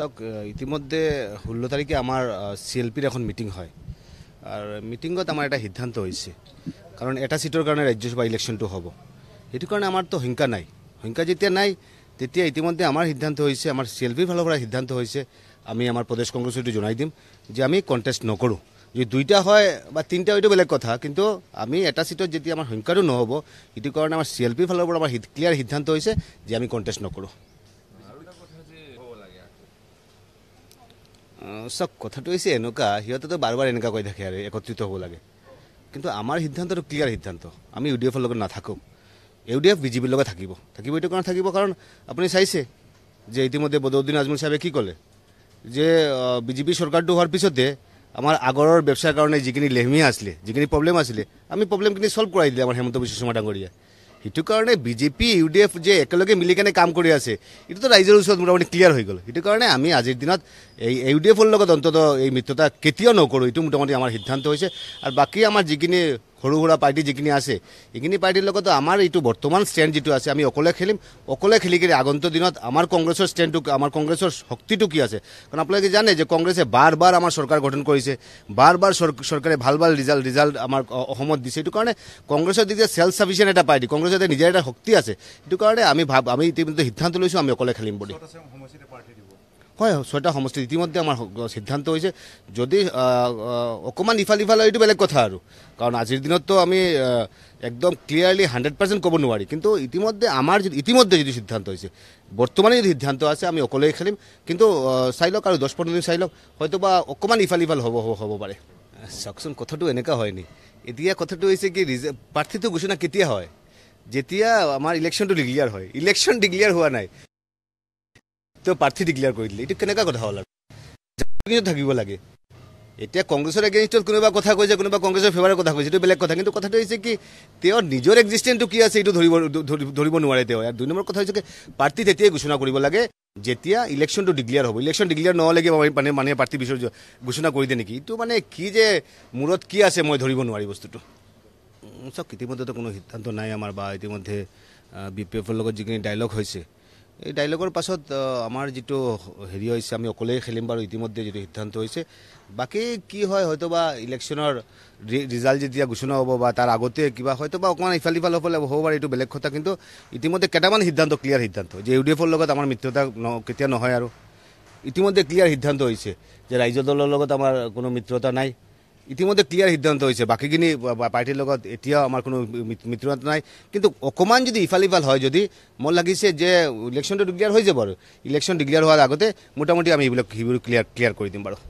চাওক ইতিমধ্যে ষোল্ল তাৰিখে আমাৰ চি এল পিৰ এখন মিটিং হয় আৰু মিটিঙত আমাৰ এটা সিদ্ধান্ত হৈছে কাৰণ এটা চিটৰ কাৰণে ৰাজ্যসভা ইলেকশ্যনটো হ'ব সেইটো কাৰণে আমাৰতো সংখ্যা নাই সংখ্যা যেতিয়া নাই তেতিয়া ইতিমধ্যে আমাৰ সিদ্ধান্ত হৈছে আমাৰ চি এল পিৰ ফালৰ পৰা সিদ্ধান্ত হৈছে আমি আমাৰ প্ৰদেশ কংগ্ৰেছতো জনাই দিম যে আমি কণ্টেষ্ট নকৰোঁ যদি দুইটা হয় বা তিনিটা হয়তো বেলেগ কথা কিন্তু আমি এটা চিটত যেতিয়া আমাৰ সংখ্যাটো নহ'ব সেইটো কাৰণে আমাৰ চি এল পিৰ ফালৰ পৰা আমাৰ ক্লিয়াৰ সিদ্ধান্ত হৈছে যে আমি কণ্টেষ্ট নকৰোঁ চাওক কথাটো হৈছে এনেকুৱা সিহঁতেতো বাৰ বাৰ এনেকুৱা কৈ থাকে আৰু একত্ৰিত হ'ব লাগে কিন্তু আমাৰ সিদ্ধান্তটো ক্লিয়াৰ সিদ্ধান্ত আমি ইউ ডি এফৰ লগত নাথাকোঁ ইউ ডি এফ বিজেপিৰ লগত থাকিব থাকিব এইটো কাৰণে থাকিব কাৰণ আপুনি চাইছে যে ইতিমধ্যে বদৌদ্দিন আজমল চাহাবে কি ক'লে যে বিজেপি চৰকাৰটো হোৱাৰ পিছতে আমাৰ আগৰ ব্যৱসায়ৰ কাৰণে যিখিনি লেহেমীয়া আছিলে যিখিনি প্ৰব্লেম আছিলে আমি প্ৰব্লেমখিনি চল্ভ কৰাই দিলে আমাৰ হেমন্ত বিশ্ব শৰ্মা ডাঙৰীয়া সেইটো কাৰণে বিজেপি ইউ ডি এফ যে একেলগে মিলি কেনে কাম কৰি আছে এইটোতো ৰাইজৰ ওচৰত মোটামুটি ক্লিয়াৰ হৈ গ'ল সেইটো কাৰণে আমি আজিৰ দিনত এই ইউ ডি এফৰ লগত অন্ততঃ এই মিত্ৰতা কেতিয়াও নকৰোঁ এইটো মোটামুটি আমাৰ সিদ্ধান্ত হৈছে আৰু বাকী আমাৰ যিখিনি সৰু সুৰা পাৰ্টি যিখিনি আছে এইখিনি পাৰ্টিৰ লগতো আমাৰ এইটো বৰ্তমান ষ্টেণ্ড যিটো আছে আমি অকলে খেলিম অকলে খেলি কিনে আগন্ত দিনত আমাৰ কংগ্ৰেছৰ ষ্টেণ্ডটো আমাৰ কংগ্ৰেছৰ শক্তিটো কি আছে কাৰণ আপোনালোকে জানে যে কংগ্ৰেছে বাৰ বাৰ আমাৰ চৰকাৰ গঠন কৰিছে বাৰ বাৰ চৰকাৰে ভাল ভাল ৰিজাল্ট ৰিজাল্ট আমাৰ অসমত দিছে এইটো কাৰণে কংগ্ৰেছৰ যেতিয়া চেল্ফ চাফিচিয়েণ্ট এটা পাৰ্টি কংগ্ৰেছৰ যেতিয়া নিজৰ এটা শক্তি আছে সেইটো কাৰণে আমি ভাব আমি ইতিমধ্যে সিদ্ধান্ত লৈছোঁ আমি অকলে খেলিম বুলি হয় ছয়টা সমষ্টিত ইতিমধ্যে আমাৰ সিদ্ধান্ত হৈছে যদি অকণমান ইফাল ইফাল হয় এইটো বেলেগ কথা আৰু কাৰণ আজিৰ দিনততো আমি একদম ক্লিয়াৰলি হাণ্ড্ৰেড পাৰ্চেণ্ট ক'ব নোৱাৰি কিন্তু ইতিমধ্যে আমাৰ যদি ইতিমধ্যে যিটো সিদ্ধান্ত হৈছে বৰ্তমানে যদি সিদ্ধান্ত আছে আমি অকলেই খেলিম কিন্তু চাই লওক আৰু দহ পোন্ধৰ দিন চাই লওক হয়তো বা অকণমান ইফাল ইফাল হ'ব হ'ব পাৰে চাওকচোন কথাটো এনেকুৱা হয় নি এতিয়া কথাটো হৈছে কি প্ৰাৰ্থীটো ঘোষণা কেতিয়া হয় যেতিয়া আমাৰ ইলেকশ্যনটো ডিক্লিয়াৰ হয় ইলেকশ্যন ডিক্লিয়াৰ হোৱা নাই তেওঁ প্ৰাৰ্থী ডিক্লেয়াৰ কৰি দিলে এইটো কেনেকুৱা কথা হ'ল আৰু থাকিব লাগে এতিয়া কংগ্ৰেছৰ এগেইনষ্টত কোনোবা কথা কৈছে কোনোবা কংগ্ৰেছৰ ফেভাৰৰ কথা কৈছে এইটো বেলেগ কথা কিন্তু কথাটো হৈছে কি তেওঁৰ নিজৰ এক্সিষ্টেণ্টটো কি আছে এইটো ধৰিব ধৰিব নোৱাৰে তেওঁ ইয়াৰ দুই নম্বৰ কথা হৈছে কি প্ৰাৰ্থী তেতিয়াই ঘোষণা কৰিব লাগে যেতিয়া ইলেকশ্যনটো ডিক্লেয়াৰ হ'ব ইলেকশ্যন ডিক্লেয়াৰ নহ'লে কি মানে মানে প্ৰাৰ্থী বিচাৰি ঘোষণা কৰি দিয়ে নেকি এইটো মানে কি যে মূৰত কি আছে মই ধৰিব নোৱাৰি বস্তুটো চাওক ইতিমধ্যেতো কোনো সিদ্ধান্ত নাই আমাৰ বা ইতিমধ্যে বি পি এফৰ লগত যিখিনি ডায়লগ হৈছে এই ডাইলগৰ পাছত আমাৰ যিটো হেৰি হৈছে আমি অকলেই খেলিম বাৰু ইতিমধ্যে যিটো সিদ্ধান্ত হৈছে বাকী কি হয় হয়তো বা ইলেকশ্যনৰ ৰিজাল্ট যেতিয়া ঘোষণা হ'ব বা তাৰ আগতে কিবা হয়তো বা অকণমান ইফাল সিফাল হ'ব লাগিব হ'ব পাৰে এইটো বেলেগ কথা কিন্তু ইতিমধ্যে কেইটামান সিদ্ধান্ত ক্লিয়াৰ সিদ্ধান্ত যে ইউ ডি এফৰ লগত আমাৰ মিত্ৰতা ন কেতিয়া নহয় আৰু ইতিমধ্যে ক্লিয়াৰ সিদ্ধান্ত হৈছে যে ৰাইজৰ দলৰ লগত আমাৰ কোনো মিত্ৰতা নাই ইতিমধ্যে ক্লিয়াৰ সিদ্ধান্ত হৈছে বাকীখিনি পাৰ্টীৰ লগত এতিয়াও আমাৰ কোনো মিত্ৰতা নাই কিন্তু অকণমান যদি ইফাল ইফাল হয় যদি মোৰ লাগিছে যে ইলেকশ্যনটো ডিক্লেয়াৰ হৈ যাব আৰু ইলেকশ্যন ডিক্লেয়াৰ হোৱাৰ আগতে মোটামুটি আমি এইবিলাক সেইবোৰ ক্লিয়াৰ ক্লিয়াৰ কৰি দিম বাৰু